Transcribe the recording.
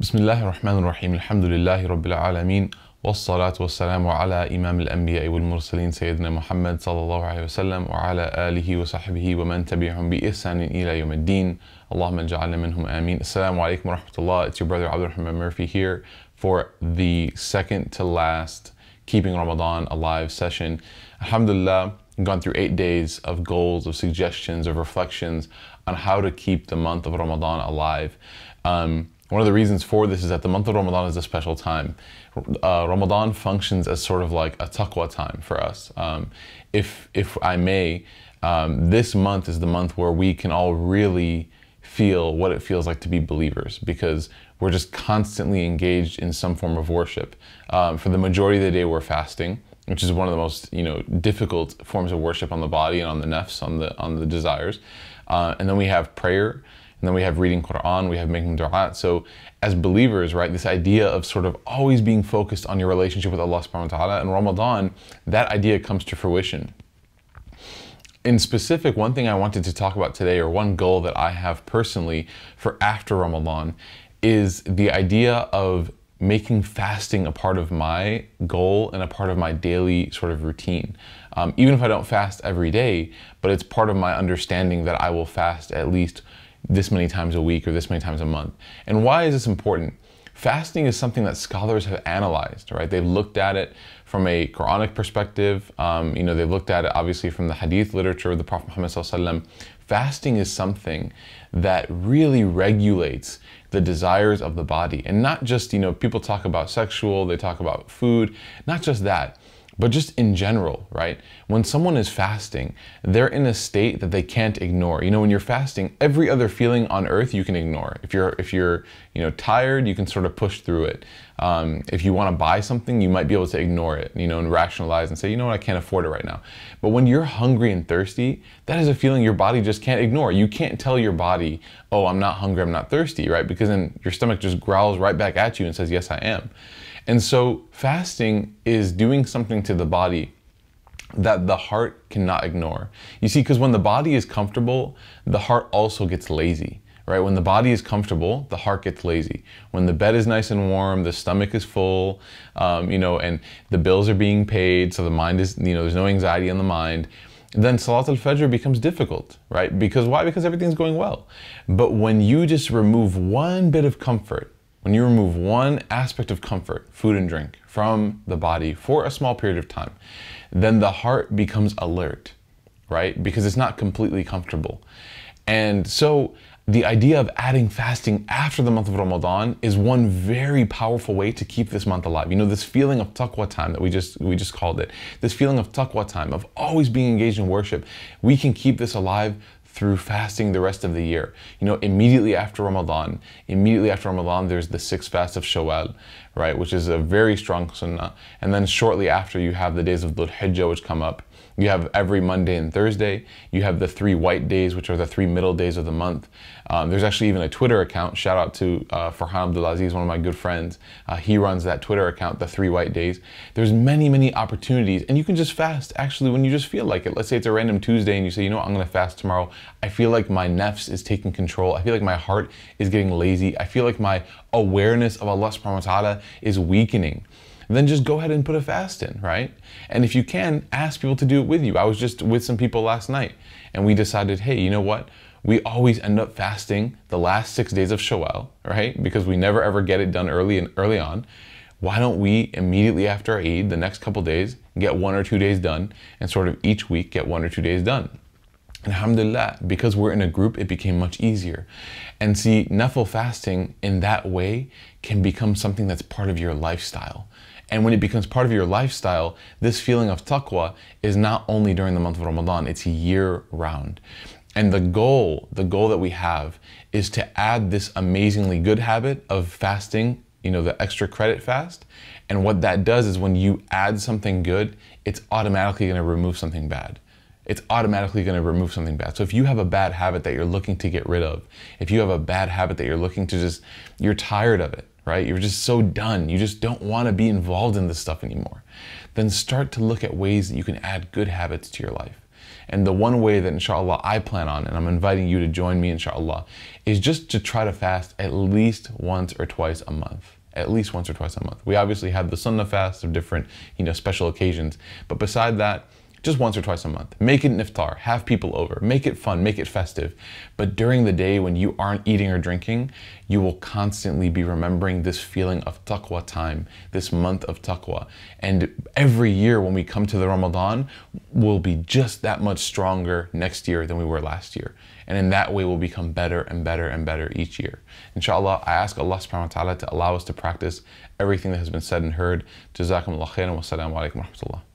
بسم الله الرحمن الرحيم الحمد لله رب العالمين والصلاة والسلام على إمام الأنبياء والمرسلين سيدنا محمد صلى الله عليه وسلم وعلى آله وصحبه ومن تبعهم بإحسان إلى يوم الدين اللهم اجعلنا منهم آمين السلام عليكم ورحمة الله It's your brother Abdurrahman Murphy here for the second to last Keeping Ramadan Alive session Alhamdulillah gone through eight days of goals, of suggestions, of reflections on how to keep the month of Ramadan alive. Um, one of the reasons for this is that the month of Ramadan is a special time. Uh, Ramadan functions as sort of like a taqwa time for us. Um, if, if I may, um, this month is the month where we can all really feel what it feels like to be believers because we're just constantly engaged in some form of worship. Um, for the majority of the day, we're fasting which is one of the most you know difficult forms of worship on the body and on the nefs, on the on the desires. Uh, and then we have prayer, and then we have reading Quran, we have making dua. So as believers, right, this idea of sort of always being focused on your relationship with Allah subhanahu wa ta'ala and Ramadan, that idea comes to fruition. In specific, one thing I wanted to talk about today, or one goal that I have personally for after Ramadan, is the idea of making fasting a part of my goal and a part of my daily sort of routine. Um, even if I don't fast every day, but it's part of my understanding that I will fast at least, this many times a week or this many times a month. And why is this important? Fasting is something that scholars have analyzed, right? They have looked at it from a Quranic perspective. Um, you know, they looked at it obviously from the Hadith literature of the Prophet Muhammad Fasting is something that really regulates the desires of the body, and not just you know people talk about sexual, they talk about food, not just that but just in general, right? When someone is fasting, they're in a state that they can't ignore. You know, when you're fasting, every other feeling on earth you can ignore. If you're if you're you know tired, you can sort of push through it. Um, if you want to buy something, you might be able to ignore it, you know, and rationalize and say, you know what, I can't afford it right now. But when you're hungry and thirsty, that is a feeling your body just can't ignore. You can't tell your body, oh, I'm not hungry, I'm not thirsty, right? Because then your stomach just growls right back at you and says, yes, I am. And so fasting is doing something to the body that the heart cannot ignore. You see, because when the body is comfortable, the heart also gets lazy, right? When the body is comfortable, the heart gets lazy. When the bed is nice and warm, the stomach is full, um, you know, and the bills are being paid, so the mind is, you know, there's no anxiety in the mind. Then Salat al Fajr becomes difficult, right? Because why? Because everything's going well. But when you just remove one bit of comfort, when you remove one aspect of comfort, food and drink, from the body for a small period of time, then the heart becomes alert, right? Because it's not completely comfortable. And so the idea of adding fasting after the month of Ramadan is one very powerful way to keep this month alive. You know, this feeling of taqwa time that we just we just called it, this feeling of taqwa time, of always being engaged in worship, we can keep this alive through fasting the rest of the year. You know, immediately after Ramadan, immediately after Ramadan, there's the sixth fast of Shawwal, right, which is a very strong sunnah. And then shortly after, you have the days of Dhul Hijjah, which come up. You have every Monday and Thursday. You have the three white days, which are the three middle days of the month. Um, there's actually even a Twitter account. Shout out to uh, Farhan Abdulaziz, one of my good friends. Uh, he runs that Twitter account, the three white days. There's many, many opportunities, and you can just fast actually when you just feel like it. Let's say it's a random Tuesday, and you say, you know, what, I'm going to fast tomorrow. I feel like my nefs is taking control. I feel like my heart is getting lazy. I feel like my awareness of Allah subhanahu wa ta'ala is weakening, then just go ahead and put a fast in, right? And if you can, ask people to do it with you. I was just with some people last night and we decided, hey, you know what? We always end up fasting the last six days of Shawwal, right? Because we never ever get it done early and early on. Why don't we immediately after Eid, the next couple days, get one or two days done, and sort of each week get one or two days done? Alhamdulillah, because we're in a group, it became much easier. And see, nafil fasting in that way can become something that's part of your lifestyle. And when it becomes part of your lifestyle, this feeling of taqwa is not only during the month of Ramadan, it's year round. And the goal, the goal that we have is to add this amazingly good habit of fasting, you know, the extra credit fast. And what that does is when you add something good, it's automatically going to remove something bad it's automatically going to remove something bad. So if you have a bad habit that you're looking to get rid of, if you have a bad habit that you're looking to just, you're tired of it, right? You're just so done. You just don't want to be involved in this stuff anymore. Then start to look at ways that you can add good habits to your life. And the one way that inshallah I plan on, and I'm inviting you to join me inshallah, is just to try to fast at least once or twice a month at least once or twice a month. We obviously have the sunnah fast of different, you know, special occasions, but beside that, just once or twice a month. Make it an iftar, have people over, make it fun, make it festive. But during the day when you aren't eating or drinking, you will constantly be remembering this feeling of taqwa time, this month of taqwa. And every year when we come to the Ramadan, we'll be just that much stronger next year than we were last year. And in that way, we'll become better and better and better each year. Inshallah, I ask Allah subhanahu wa ta'ala to allow us to practice everything that has been said and heard. Jazakumullah khairan wa salam alaikum wa rahmatullah.